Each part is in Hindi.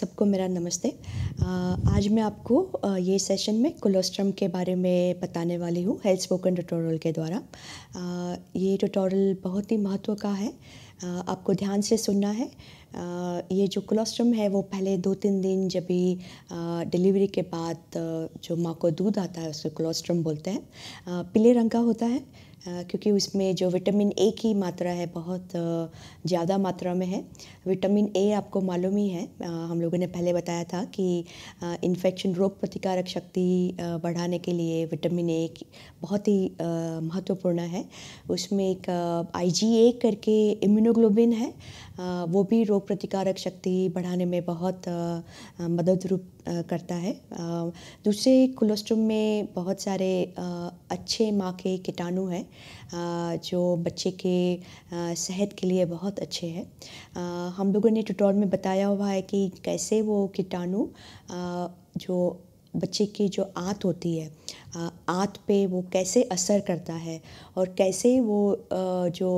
सबको मेरा नमस्ते आज मैं आपको ये सेशन में कोलोस्ट्रम के बारे में बताने वाली हूँ हेल्थ स्पोकन ट्यूटोरियल के द्वारा ये ट्यूटोरियल बहुत ही महत्व का है आपको ध्यान से सुनना है ये जो कोलोस्ट्रम है वो पहले दो तीन दिन जब भी डिलीवरी के बाद जो माँ को दूध आता है उसको कोलोस्ट्रम बोलते हैं पीले रंग का होता है क्योंकि उसमें जो विटामिन ए की मात्रा है बहुत ज़्यादा मात्रा में है विटामिन ए आपको मालूम ही है हम लोगों ने पहले बताया था कि इन्फेक्शन रोग प्रतिकारक शक्ति बढ़ाने के लिए विटामिन ए बहुत ही महत्वपूर्ण है उसमें एक आई जी ए करके इम्यूनोग्लोबिन है वो भी रोग प्रतिकारक शक्ति बढ़ाने में बहुत मदद रूप करता है दूसरे कोलेस्ट्रोम में बहुत सारे अच्छे माँ के कीटाणु हैं जो बच्चे के सेहत के लिए बहुत अच्छे हैं हम लोगों ने ट्यूटोरियल में बताया हुआ है कि कैसे वो कीटाणु जो बच्चे की जो आँत होती है आँत पे वो कैसे असर करता है और कैसे वो जो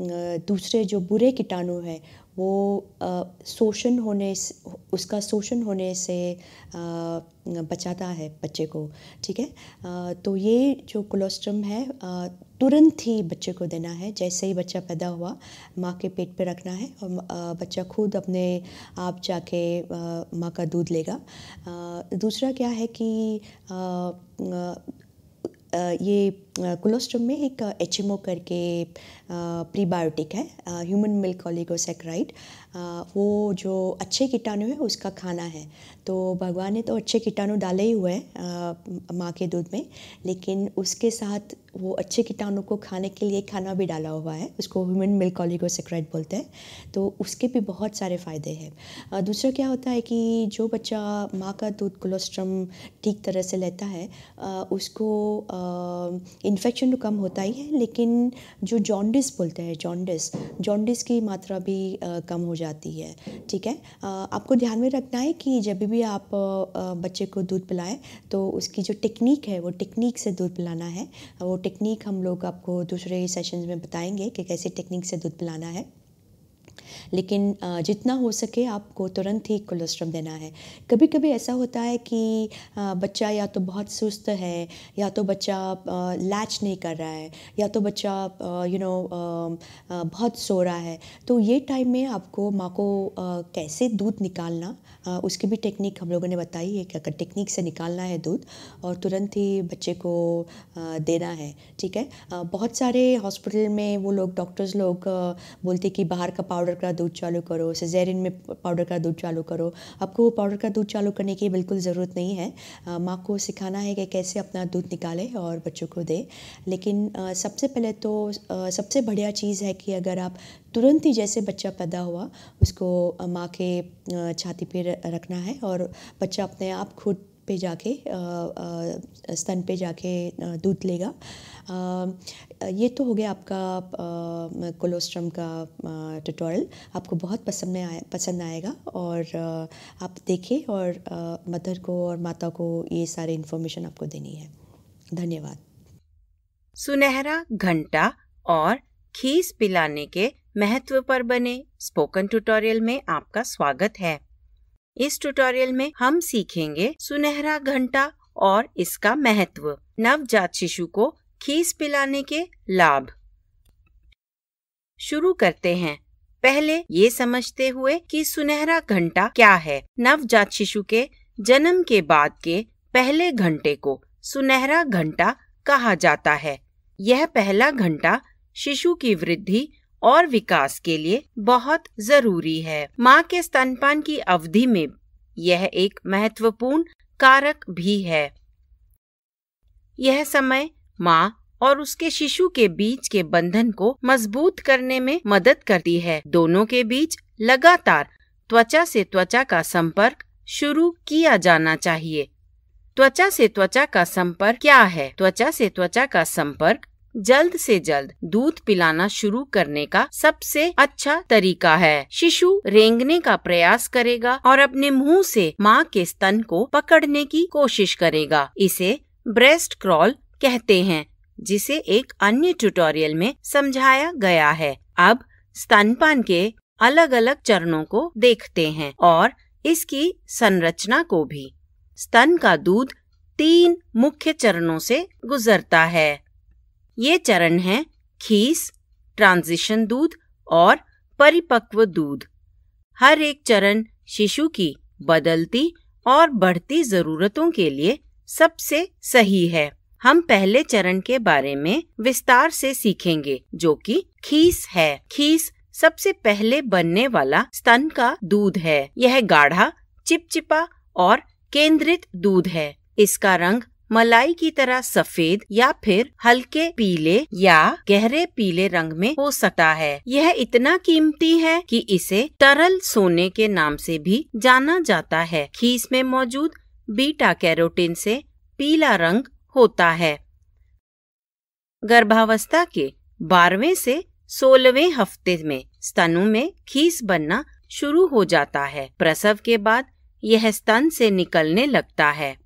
दूसरे जो बुरे कीटाणु हैं वो शोषण होने उसका शोषण होने से बचाता है बच्चे को ठीक है तो ये जो कोलोस्ट्रम है तुरंत ही बच्चे को देना है जैसे ही बच्चा पैदा हुआ माँ के पेट पे रखना है और बच्चा खुद अपने आप जाके माँ का दूध लेगा दूसरा क्या है कि ये कोलोस्ट्रम में एक एच एम ओ करके प्रीबायोटिक है ह्यूमन मिल्क ऑलिगोसेक्राइड वो जो अच्छे कीटाणु है उसका खाना है तो भगवान ने तो अच्छे कीटाणु डाले ही हुए हैं माँ के दूध में लेकिन उसके साथ वो अच्छे कीटाणु को खाने के लिए खाना भी डाला हुआ है उसको ह्यूमन मिल्क ऑलिगोसेक्राइड बोलते हैं तो उसके भी बहुत सारे फ़ायदे हैं दूसरा क्या होता है कि जो बच्चा माँ का दूध कोलोस्ट्रम ठीक तरह से लेता है उसको इन्फेक्शन तो कम होता ही है लेकिन जो जॉन्डिस बोलते हैं जॉन्डिस जॉन्डिस की मात्रा भी कम हो जाती है ठीक है आपको ध्यान में रखना है कि जब भी आप बच्चे को दूध पिलाएं तो उसकी जो टेक्निक है वो टेक्निक से दूध पिलाना है वो टेक्निक हम लोग आपको दूसरे सेशन में बताएंगे कि कैसे टेक्निक से दूध पिलाना है लेकिन जितना हो सके आपको तुरंत ही कोलेस्ट्रम देना है कभी कभी ऐसा होता है कि बच्चा या तो बहुत सुस्त है या तो बच्चा लैच नहीं कर रहा है या तो बच्चा यू नो बहुत सो रहा है तो ये टाइम में आपको माँ को कैसे दूध निकालना उसकी भी टेक्निक हम लोगों ने बताई एक टेक्निक से निकालना है दूध और तुरंत ही बच्चे को देना है ठीक है बहुत सारे हॉस्पिटल में वो लोग डॉक्टर्स लोग बोलते कि बाहर का पाउडर का दूध चालू करो सजेरिन में पाउडर का दूध चालू करो आपको वो पाउडर का दूध चालू करने की बिल्कुल ज़रूरत नहीं है माँ को सिखाना है कि कैसे अपना दूध निकाले और बच्चों को दे लेकिन सबसे पहले तो सबसे बढ़िया चीज़ है कि अगर आप तुरंत ही जैसे बच्चा पैदा हुआ उसको माँ के छाती पर रखना है और बच्चा अपने आप खुद पे जाके स्तन पे जाके दूध लेगा ये तो हो गया आपका कोलोस्ट्रम का ट्यूटोरियल आपको बहुत पसंद में आया पसंद आएगा और आप देखें और मदर को और माता को ये सारे इन्फॉर्मेशन आपको देनी है धन्यवाद सुनहरा घंटा और खीस पिलाने के महत्व पर बने स्पोकन ट्यूटोरियल में आपका स्वागत है इस ट्यूटोरियल में हम सीखेंगे सुनहरा घंटा और इसका महत्व नवजात शिशु को खीस पिलाने के लाभ शुरू करते हैं पहले ये समझते हुए कि सुनहरा घंटा क्या है नवजात शिशु के जन्म के बाद के पहले घंटे को सुनहरा घंटा कहा जाता है यह पहला घंटा शिशु की वृद्धि और विकास के लिए बहुत जरूरी है माँ के स्तनपान की अवधि में यह एक महत्वपूर्ण कारक भी है यह समय माँ और उसके शिशु के बीच के बंधन को मजबूत करने में मदद करती है दोनों के बीच लगातार त्वचा से त्वचा का संपर्क शुरू किया जाना चाहिए त्वचा से त्वचा का संपर्क क्या है त्वचा से त्वचा का संपर्क जल्द से जल्द दूध पिलाना शुरू करने का सबसे अच्छा तरीका है शिशु रेंगने का प्रयास करेगा और अपने मुंह से माँ के स्तन को पकड़ने की कोशिश करेगा इसे ब्रेस्ट क्रॉल कहते हैं जिसे एक अन्य ट्यूटोरियल में समझाया गया है अब स्तनपान के अलग अलग चरणों को देखते हैं और इसकी संरचना को भी स्तन का दूध तीन मुख्य चरणों से गुजरता है ये चरण हैं खीस ट्रांजिशन दूध और परिपक्व दूध हर एक चरण शिशु की बदलती और बढ़ती जरूरतों के लिए सबसे सही है हम पहले चरण के बारे में विस्तार से सीखेंगे जो कि खीस है खीस सबसे पहले बनने वाला स्तन का दूध है यह गाढ़ा चिपचिपा और केंद्रित दूध है इसका रंग मलाई की तरह सफेद या फिर हल्के पीले या गहरे पीले रंग में हो सकता है यह इतना कीमती है कि इसे तरल सोने के नाम से भी जाना जाता है खीस में मौजूद बीटा कैरोटीन से पीला रंग होता है गर्भावस्था के बारहवें से सोलहवें हफ्ते में स्तनों में खीस बनना शुरू हो जाता है प्रसव के बाद यह स्तन से निकलने लगता है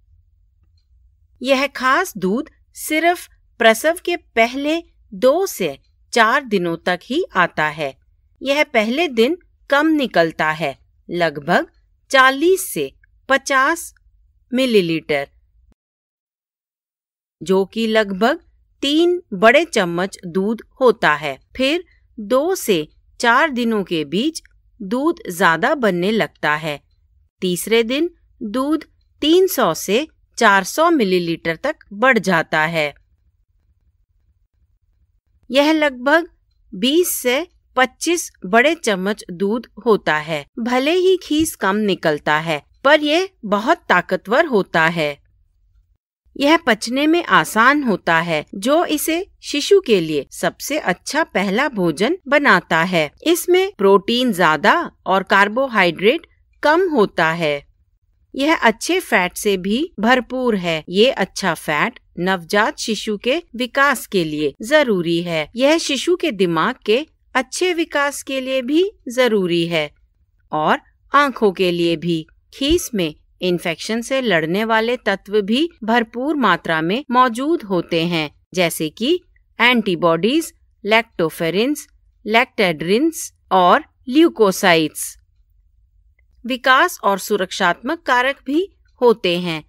यह खास दूध सिर्फ प्रसव के पहले दो से चार दिनों तक ही आता है यह पहले दिन कम निकलता है लगभग 40 से 50 मिलीलीटर जो कि लगभग तीन बड़े चम्मच दूध होता है फिर दो से चार दिनों के बीच दूध ज्यादा बनने लगता है तीसरे दिन दूध 300 से 400 मिलीलीटर तक बढ़ जाता है यह लगभग 20 से 25 बड़े चम्मच दूध होता है भले ही खीस कम निकलता है पर यह बहुत ताकतवर होता है यह पचने में आसान होता है जो इसे शिशु के लिए सबसे अच्छा पहला भोजन बनाता है इसमें प्रोटीन ज्यादा और कार्बोहाइड्रेट कम होता है यह अच्छे फैट से भी भरपूर है ये अच्छा फैट नवजात शिशु के विकास के लिए जरूरी है यह शिशु के दिमाग के अच्छे विकास के लिए भी जरूरी है और आँखों के लिए भी खीस में इन्फेक्शन से लड़ने वाले तत्व भी भरपूर मात्रा में मौजूद होते हैं जैसे कि एंटीबॉडीज लैक्टोफेरिन्स लैक्टेड्रिन्स और ल्यूकोसाइट्स विकास और सुरक्षात्मक कारक भी होते हैं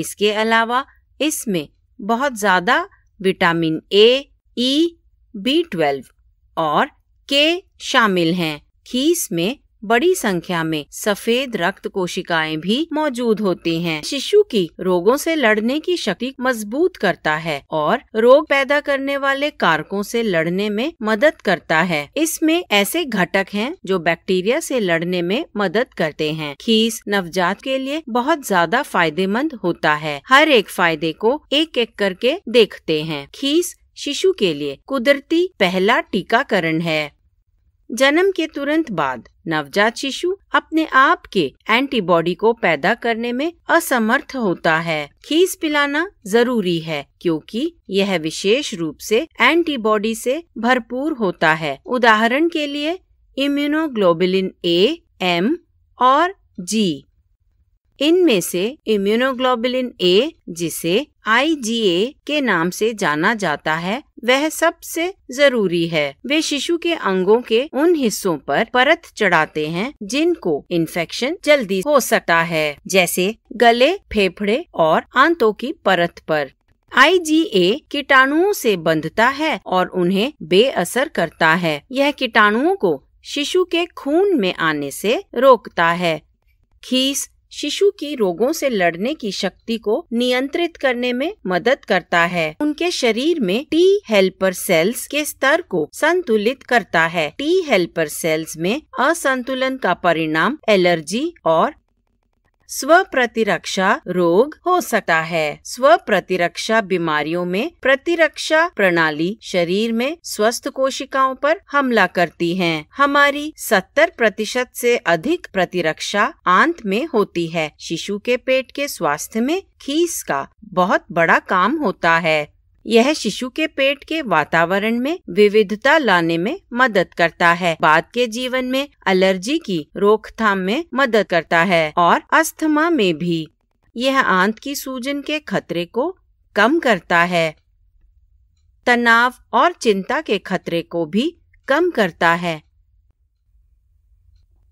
इसके अलावा इसमें बहुत ज्यादा vitamin A E B twelve और के शामिल हैं खीस में बड़ी संख्या में सफेद रक्त कोशिकाएं भी मौजूद होती हैं। शिशु की रोगों से लड़ने की शक्ति मजबूत करता है और रोग पैदा करने वाले कारकों से लड़ने में मदद करता है इसमें ऐसे घटक हैं जो बैक्टीरिया से लड़ने में मदद करते हैं खीस नवजात के लिए बहुत ज्यादा फायदेमंद होता है हर एक फायदे को एक एक करके देखते हैं खीस शिशु के लिए कुदरती पहला टीकाकरण है जन्म के तुरंत बाद नवजात शिशु अपने आप के एंटीबॉडी को पैदा करने में असमर्थ होता है खीस पिलाना जरूरी है क्योंकि यह विशेष रूप से एंटीबॉडी से भरपूर होता है उदाहरण के लिए इम्यूनोग्लोबुलिन ए एम और जी इनमें से इम्यूनोग्लोबुलिन ए जिसे आई के नाम से जाना जाता है वह सबसे जरूरी है वे शिशु के अंगों के उन हिस्सों पर परत चढ़ाते हैं जिनको इन्फेक्शन जल्दी हो सकता है जैसे गले फेफड़े और आंतों की परत पर ए कीटाणुओं से बंधता है और उन्हें बेअसर करता है यह कीटाणुओं को शिशु के खून में आने से रोकता है खीस शिशु की रोगों से लड़ने की शक्ति को नियंत्रित करने में मदद करता है उनके शरीर में टी हेल्पर सेल्स के स्तर को संतुलित करता है टी हेल्पर सेल्स में असंतुलन का परिणाम एलर्जी और स्व प्रतिरक्षा रोग हो सकता है स्व प्रतिरक्षा बीमारियों में प्रतिरक्षा प्रणाली शरीर में स्वस्थ कोशिकाओं पर हमला करती है हमारी सत्तर प्रतिशत से अधिक प्रतिरक्षा आंत में होती है शिशु के पेट के स्वास्थ्य में खीस का बहुत बड़ा काम होता है यह शिशु के पेट के वातावरण में विविधता लाने में मदद करता है बाद के जीवन में एलर्जी की रोकथाम में मदद करता है और अस्थमा में भी यह आंत की सूजन के खतरे को कम करता है तनाव और चिंता के खतरे को भी कम करता है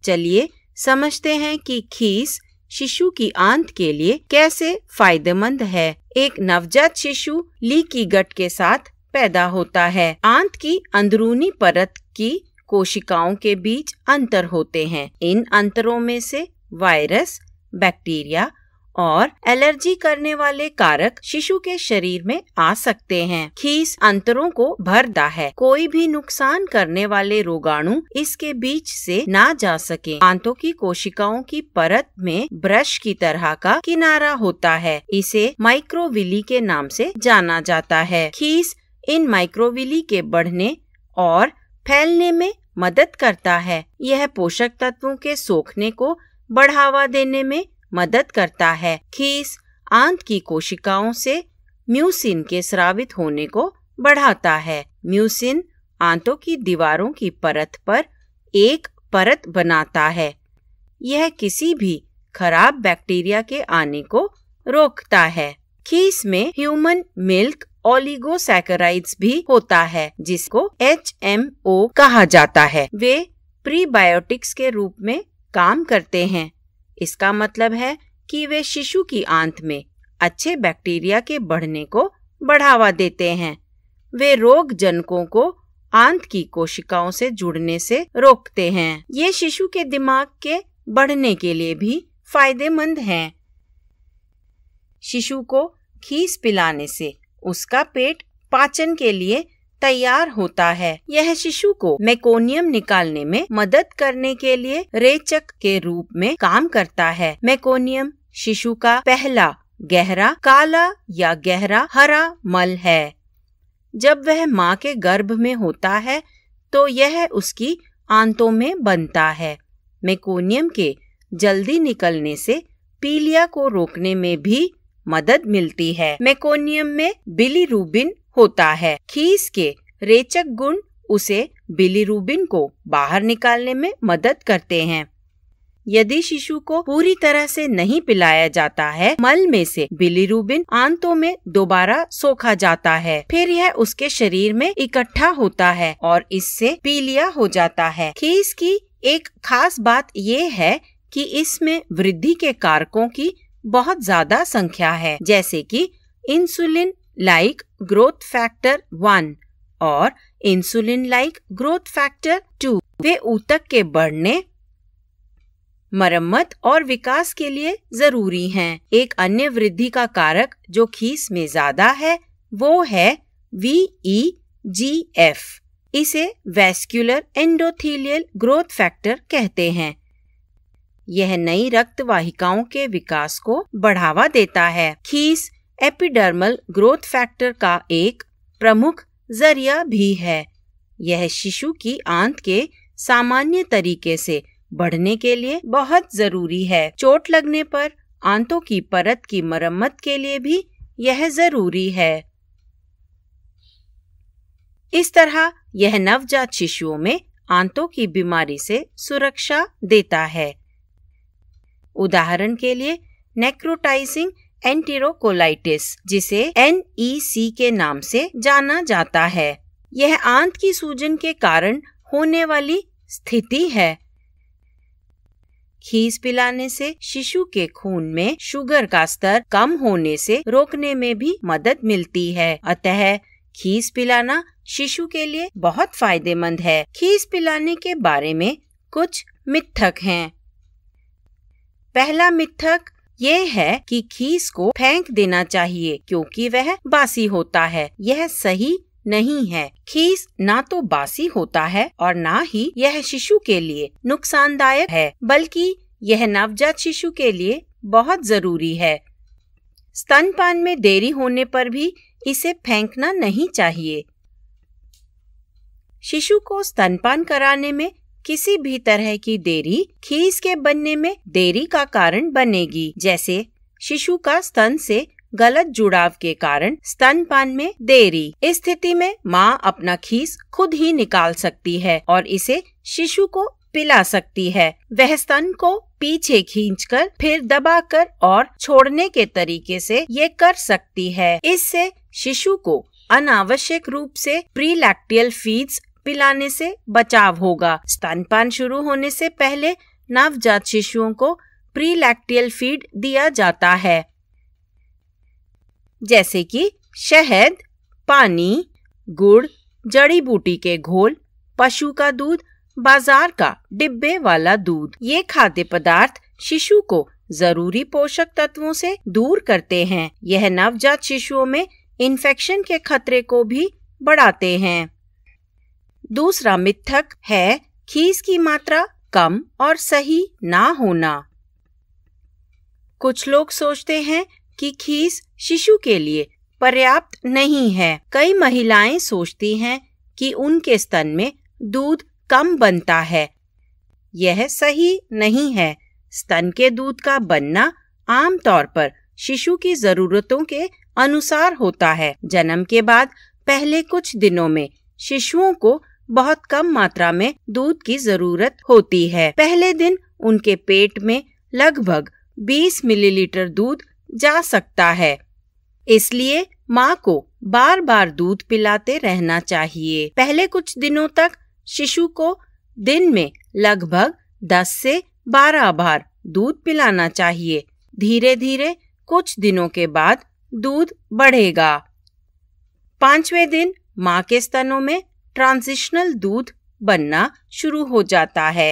चलिए समझते हैं कि खीस शिशु की आंत के लिए कैसे फायदेमंद है एक नवजात शिशु लीकी गट के साथ पैदा होता है आंत की अंदरूनी परत की कोशिकाओं के बीच अंतर होते हैं इन अंतरों में से वायरस बैक्टीरिया और एलर्जी करने वाले कारक शिशु के शरीर में आ सकते हैं खीस अंतरों को भरता है कोई भी नुकसान करने वाले रोगाणु इसके बीच से ना जा सके आंतों की कोशिकाओं की परत में ब्रश की तरह का किनारा होता है इसे माइक्रोविली के नाम से जाना जाता है खीस इन माइक्रोविली के बढ़ने और फैलने में मदद करता है यह पोषक तत्वों के सोखने को बढ़ावा देने में मदद करता है खीस आंत की कोशिकाओं से म्यूसिन के स्रावित होने को बढ़ाता है म्यूसिन आंतों की दीवारों की परत पर एक परत बनाता है यह किसी भी खराब बैक्टीरिया के आने को रोकता है खीस में ह्यूमन मिल्क ओलिगोसैकेराइड्स भी होता है जिसको एच कहा जाता है वे प्रीबायोटिक्स के रूप में काम करते हैं इसका मतलब है कि वे शिशु की आंत में अच्छे बैक्टीरिया के बढ़ने को बढ़ावा देते हैं वे रोग जनकों को आंत की कोशिकाओं से जुड़ने से रोकते हैं ये शिशु के दिमाग के बढ़ने के लिए भी फायदेमंद है शिशु को खीस पिलाने से उसका पेट पाचन के लिए तैयार होता है यह शिशु को मैकोनियम निकालने में मदद करने के लिए रेचक के रूप में काम करता है मैकोनियम शिशु का पहला गहरा काला या गहरा हरा मल है जब वह माँ के गर्भ में होता है तो यह उसकी आंतों में बनता है मेकोनियम के जल्दी निकलने से पीलिया को रोकने में भी मदद मिलती है मेकोनियम में बिली रूबिन होता है खीस के रेचक गुण उसे बिलीरूबिन को बाहर निकालने में मदद करते हैं यदि शिशु को पूरी तरह से नहीं पिलाया जाता है मल में से बिलीरुबिन आंतों में दोबारा सोखा जाता है फिर यह उसके शरीर में इकट्ठा होता है और इससे पीलिया हो जाता है खीस की एक खास बात यह है कि इसमें वृद्धि के कारकों की बहुत ज्यादा संख्या है जैसे कि इंसुलिन like growth factor 1 और इंसुलिन लाइक ग्रोथ फैक्टर 2 वे ऊतक के बढ़ने मरम्मत और विकास के लिए जरूरी हैं। एक अन्य वृद्धि का कारक जो खीस में ज्यादा है वो है वी ई जी एफ इसे वेस्क्यूलर एंडोथीलियल ग्रोथ फैक्टर कहते हैं यह नई रक्त वाहिकाओं के विकास को बढ़ावा देता है खीस एपिडर्मल ग्रोथ फैक्टर का एक प्रमुख जरिया भी है यह शिशु की आंत के सामान्य तरीके से बढ़ने के लिए बहुत जरूरी है चोट लगने पर आंतों की परत की मरम्मत के लिए भी यह जरूरी है इस तरह यह नवजात शिशुओं में आंतों की बीमारी से सुरक्षा देता है उदाहरण के लिए नेक्रोटाइजिंग एंटीरोकोलाइटिस जिसे एन e के नाम से जाना जाता है यह आंत की सूजन के कारण होने वाली स्थिति है खीस पिलाने से शिशु के खून में शुगर का स्तर कम होने से रोकने में भी मदद मिलती है अतः खीस पिलाना शिशु के लिए बहुत फायदेमंद है खीस पिलाने के बारे में कुछ मिथक हैं। पहला मिथक ये है कि खीस को फेंक देना चाहिए क्योंकि वह बासी होता है यह सही नहीं है खीस ना तो बासी होता है और ना ही यह शिशु के लिए नुकसानदायक है बल्कि यह नवजात शिशु के लिए बहुत जरूरी है स्तनपान में देरी होने पर भी इसे फेंकना नहीं चाहिए शिशु को स्तनपान कराने में किसी भी तरह की देरी खीस के बनने में देरी का कारण बनेगी जैसे शिशु का स्तन से गलत जुड़ाव के कारण स्तनपान में देरी इस स्थिति में माँ अपना खीस खुद ही निकाल सकती है और इसे शिशु को पिला सकती है वह स्तन को पीछे खींचकर फिर दबाकर और छोड़ने के तरीके से ये कर सकती है इससे शिशु को अनावश्यक रूप से प्रीलैक्टियल फीड्स पिलाने से बचाव होगा स्तनपान शुरू होने से पहले नवजात शिशुओं को प्री लैक्टियल फीड दिया जाता है जैसे कि शहद पानी गुड़ जड़ी बूटी के घोल पशु का दूध बाजार का डिब्बे वाला दूध ये खाद्य पदार्थ शिशु को जरूरी पोषक तत्वों से दूर करते हैं यह नवजात शिशुओं में इन्फेक्शन के खतरे को भी बढ़ाते हैं दूसरा मिथक है खीस की मात्रा कम और सही ना होना कुछ लोग सोचते हैं कि खीस शिशु के लिए पर्याप्त नहीं है कई महिलाएं सोचती हैं कि उनके स्तन में दूध कम बनता है यह सही नहीं है स्तन के दूध का बनना आमतौर पर शिशु की जरूरतों के अनुसार होता है जन्म के बाद पहले कुछ दिनों में शिशुओं को बहुत कम मात्रा में दूध की जरूरत होती है पहले दिन उनके पेट में लगभग 20 मिलीलीटर दूध जा सकता है इसलिए माँ को बार बार दूध पिलाते रहना चाहिए पहले कुछ दिनों तक शिशु को दिन में लगभग 10 से 12 बार दूध पिलाना चाहिए धीरे धीरे कुछ दिनों के बाद दूध बढ़ेगा पांचवें दिन माँ के स्तनों में ट्रांजिशनल दूध बनना शुरू हो जाता है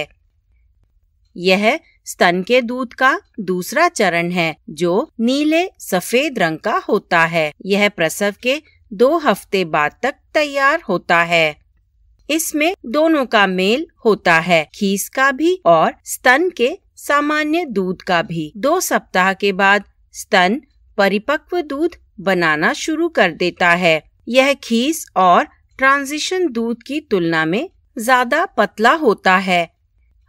यह स्तन के दूध का दूसरा चरण है जो नीले सफेद रंग का होता है यह प्रसव के दो हफ्ते बाद तक तैयार होता है इसमें दोनों का मेल होता है खीस का भी और स्तन के सामान्य दूध का भी दो सप्ताह के बाद स्तन परिपक्व दूध बनाना शुरू कर देता है यह खीस और ट्रांजिशन दूध की तुलना में ज्यादा पतला होता है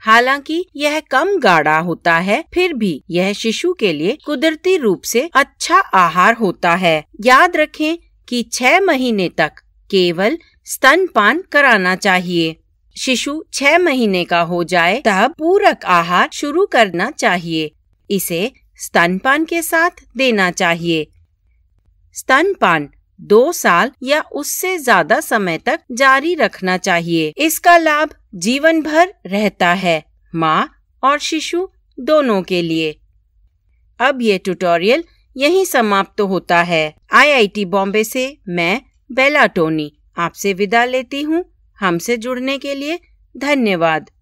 हालांकि यह कम गाढ़ा होता है फिर भी यह शिशु के लिए कुदरती रूप से अच्छा आहार होता है याद रखें कि छह महीने तक केवल स्तनपान कराना चाहिए शिशु छह महीने का हो जाए तब पूरक आहार शुरू करना चाहिए इसे स्तनपान के साथ देना चाहिए स्तनपान दो साल या उससे ज्यादा समय तक जारी रखना चाहिए इसका लाभ जीवन भर रहता है माँ और शिशु दोनों के लिए अब ये ट्यूटोरियल यहीं समाप्त तो होता है आईआईटी बॉम्बे से मैं बेला टोनी आपसे विदा लेती हूँ हमसे जुड़ने के लिए धन्यवाद